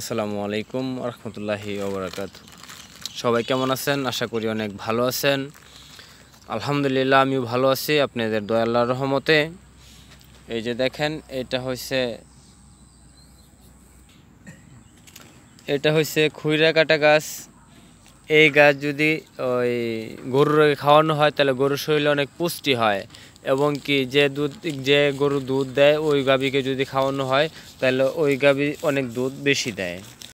আসসালামু আলাইকুম রহমতুল্লাহি ওবরাকাত সবাই কেমন আছেন আশা করি অনেক ভালো আছেন আলহামদুলিল্লাহ আমিও ভালো আছি আপনাদের দয়াল্লাহ রহমতে এই যে দেখেন এটা হয়েছে এটা হয়েছে খুইরা কাটা গাছ এই গাছ যদি ওই গরুর খাওয়ানো হয় তাহলে গরুর শরীরে অনেক পুষ্টি হয় এবং কি যে দুধ যে গরু দুধ দেয় ওই গাভীকে যদি খাওয়ানো হয় তাহলে ওই গাভী অনেক দুধ বেশি দেয়